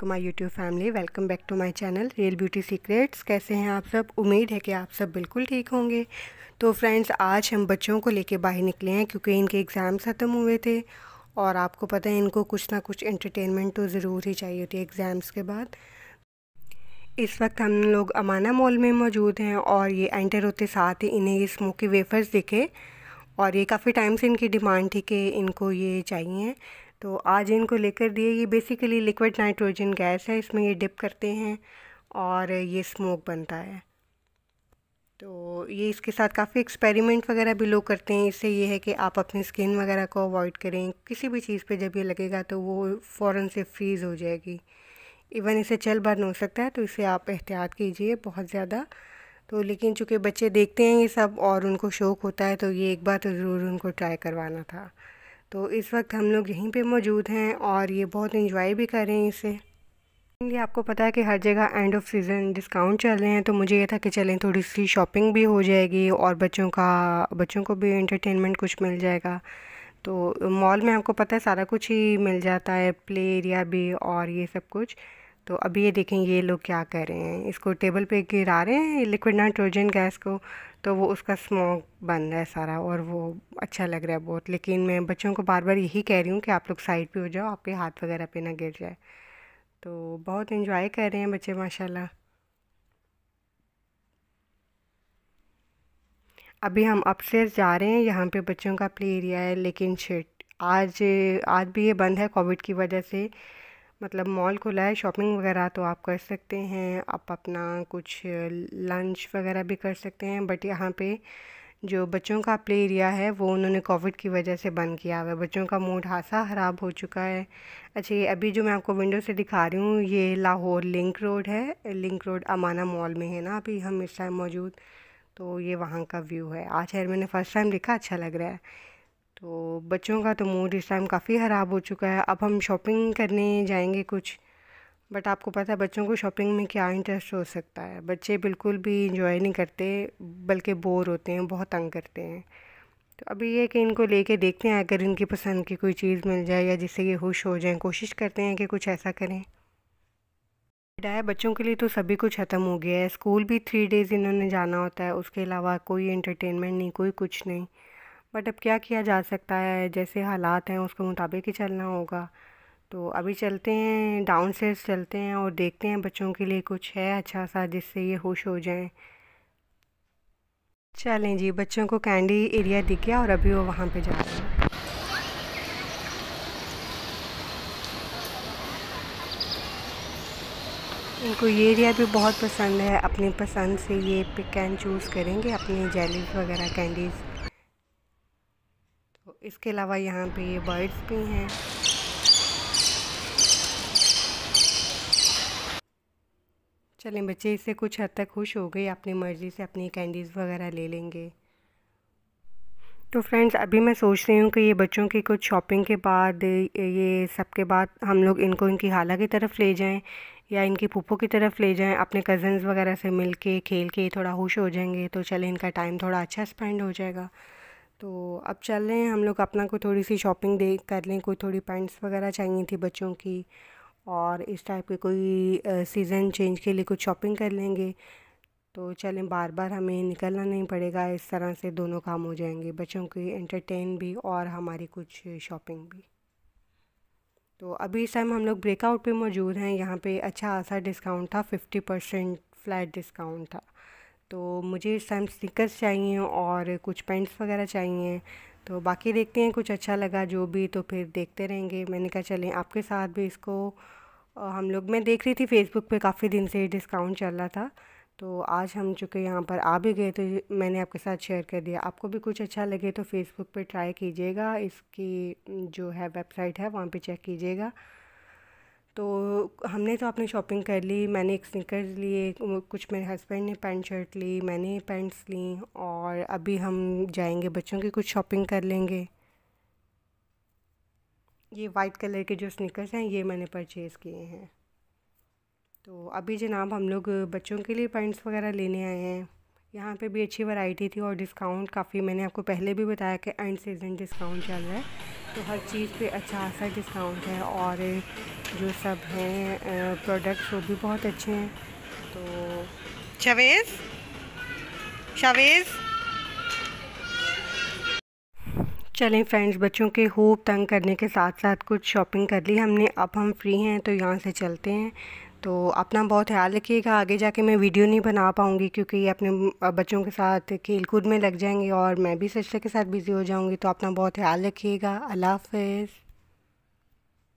to my YouTube family welcome back to my channel real beauty secrets कैसे हैं आप सब उम्मीद है कि आप सब बिल्कुल ठीक होंगे तो फ्रेंड्स आज हम बच्चों को लेके बाहर निकले हैं क्योंकि इनके एग्ज़ाम्स ख़त्म हुए थे और आपको पता है इनको कुछ ना कुछ एंटरटेनमेंट तो ज़रूर ही चाहिए होती है एग्ज़ाम्स के बाद इस वक्त हम लोग अमाना मॉल में मौजूद हैं और ये एंटर होते साथ ही इन्हें ये स्मोकी वेफर्स दिखे और ये काफ़ी टाइम से इनकी डिमांड थी कि इनको ये चाहिए तो आज इनको लेकर दिए ये बेसिकली लिक्विड नाइट्रोजन गैस है इसमें ये डिप करते हैं और ये स्मोक बनता है तो ये इसके साथ काफ़ी एक्सपेरिमेंट वगैरह भी लोग करते हैं इससे ये है कि आप अपनी स्किन वगैरह को अवॉइड करें किसी भी चीज़ पे जब ये लगेगा तो वो फ़ौर से फ्रीज़ हो जाएगी इवन इसे चल बर्न हो सकता है तो इसे आप एहतियात कीजिए बहुत ज़्यादा तो लेकिन चूँकि बच्चे देखते हैं ये सब और उनको शौक़ होता है तो ये एक बार तो ज़रूर उनको ट्राई करवाना था तो इस वक्त हम लोग यहीं पे मौजूद हैं और ये बहुत इन्जॉय भी कर रहे हैं इसे ये आपको पता है कि हर जगह एंड ऑफ सीज़न डिस्काउंट चल रहे हैं तो मुझे ये था कि चलें थोड़ी सी शॉपिंग भी हो जाएगी और बच्चों का बच्चों को भी एंटरटेनमेंट कुछ मिल जाएगा तो मॉल में आपको पता है सारा कुछ ही मिल जाता है प्ले एरिया भी और ये सब कुछ तो अभी ये देखें ये लोग क्या कर रहे हैं इसको टेबल पे गिरा रहे हैं लिक्विड नाइट्रोजन गैस को तो वो उसका स्मोक बन रहा है सारा और वो अच्छा लग रहा है बहुत लेकिन मैं बच्चों को बार बार यही कह रही हूँ कि आप लोग साइड पे हो जाओ आपके हाथ वगैरह पे ना गिर जाए तो बहुत इन्जॉय कर रहे हैं बच्चे माशाल्लाह अभी हम अपस्टेयर जा रहे हैं यहाँ पे बच्चों का प्ले एरिया है लेकिन शेट आज आज भी ये बंद है कोविड की वजह से मतलब मॉल खुला है शॉपिंग वगैरह तो आप कर सकते हैं आप अपना कुछ लंच वगैरह भी कर सकते हैं बट यहाँ पे जो बच्चों का प्ले एरिया है वो उन्होंने कोविड की वजह से बंद किया हुआ है बच्चों का मूड हासा ख़राब हो चुका है अच्छा ये अभी जो मैं आपको विंडो से दिखा रही हूँ ये लाहौर लिंक रोड है लिंक रोड अमाना मॉल में है ना अभी हम इस टाइम मौजूद तो ये वहाँ का व्यू है आज शहर मैंने फ़र्स्ट टाइम देखा अच्छा लग रहा है तो बच्चों का तो मूड इस टाइम काफ़ी ख़राब हो चुका है अब हम शॉपिंग करने जाएंगे कुछ बट आपको पता है बच्चों को शॉपिंग में क्या इंटरेस्ट हो सकता है बच्चे बिल्कुल भी इंजॉय नहीं करते बल्कि बोर होते हैं बहुत तंग करते हैं तो अभी ये कि इनको लेके देखते हैं अगर इनकी पसंद की कोई चीज़ मिल जाए या जिससे ये खुश हो जाएं कोशिश करते हैं कि कुछ ऐसा करें डाय बच्चों के लिए तो सभी कुछ ख़त्म हो गया है स्कूल भी थ्री डेज़ इन्होंने जाना होता है उसके अलावा कोई एंटरटेनमेंट नहीं कोई कुछ नहीं बट अब क्या किया जा सकता है जैसे हालात हैं उसके मुताबिक ही चलना होगा तो अभी चलते हैं डाउन चलते हैं और देखते हैं बच्चों के लिए कुछ है अच्छा सा जिससे ये खुश हो जाएं चलें जी बच्चों को कैंडी एरिया दिख गया और अभी वो वहाँ पे जा रहे हैं इनको ये एरिया भी बहुत पसंद है अपनी पसंद से ये पिक एंड चूज़ करेंगे अपनी जेलीज वगैरह कैंडीज़ इसके अलावा यहाँ पे ये बर्ड्स भी हैं चलें बच्चे इससे कुछ हद तक खुश हो गए अपनी मर्ज़ी से अपनी कैंडीज़ वगैरह ले लेंगे तो फ्रेंड्स अभी मैं सोच रही हूँ कि ये बच्चों की कुछ शॉपिंग के बाद ये सब के बाद हम लोग इनको इनकी हाला की तरफ ले जाएं या इनकी पुप्पो की तरफ ले जाएं अपने कज़न्स वगैरह से मिल के खेल के थोड़ा खुश हो जाएंगे तो चले इनका टाइम थोड़ा अच्छा स्पेंड हो जाएगा तो अब चल रहे हैं हम लोग अपना कोई थोड़ी सी शॉपिंग दे कर लें कोई थोड़ी पैंट्स वगैरह चाहिए थी बच्चों की और इस टाइप के कोई सीज़न चेंज के लिए कुछ शॉपिंग कर लेंगे तो चलें बार बार हमें निकलना नहीं पड़ेगा इस तरह से दोनों काम हो जाएंगे बच्चों की एंटरटेन भी और हमारी कुछ शॉपिंग भी तो अभी इस टाइम हम लोग ब्रेकआउट पे मौजूद हैं यहाँ पे अच्छा खासा डिस्काउंट था फिफ्टी परसेंट फ्लैट डिस्काउंट था तो मुझे इस टाइम स्निकर्स चाहिए और कुछ पेंट्स वगैरह चाहिए तो बाकी देखते हैं कुछ अच्छा लगा जो भी तो फिर देखते रहेंगे मैंने कहा चलें आपके साथ भी इसको हम लोग मैं देख रही थी फेसबुक पे काफ़ी दिन से डिस्काउंट चल रहा था तो आज हम चुके यहाँ पर आ भी गए तो मैंने आपके साथ शेयर कर दिया आपको भी कुछ अच्छा लगे तो फेसबुक पे ट्राई कीजिएगा इसकी जो है वेबसाइट है वहाँ पे चेक कीजिएगा तो हमने तो अपनी शॉपिंग कर ली मैंने एक स्निकर लिए कुछ मेरे हस्बैंड ने पैंट शर्ट ली मैंने पैंट्स ली और अभी हम जाएंगे बच्चों की कुछ शॉपिंग कर लेंगे ये वाइट कलर के जो स्निकर्स हैं ये मैंने परचेज़ किए हैं तो अभी जनाब हम लोग बच्चों के लिए पैंट्स वगैरह लेने आए हैं यहाँ पे भी अच्छी वैरायटी थी और डिस्काउंट काफ़ी मैंने आपको पहले भी बताया कि एंड सीज़न डिस्काउंट चल रहा है तो हर चीज़ पे अच्छा खासा डिस्काउंट है और जो सब हैं प्रोडक्ट्स वो भी बहुत अच्छे हैं तो शवेज़ शवेज़ चलें फ्रेंड्स बच्चों के होप तंग करने के साथ साथ कुछ शॉपिंग कर ली हमने अब हम फ्री हैं तो यहाँ से चलते हैं तो अपना बहुत ख्याल रखिएगा आगे जाके मैं वीडियो नहीं बना पाऊँगी क्योंकि अपने बच्चों के साथ खेल कूद में लग जाएंगे और मैं भी सिस्टर के साथ बिज़ी हो जाऊँगी तो अपना बहुत ख्याल रखिएगा अल्लाह हाफिज़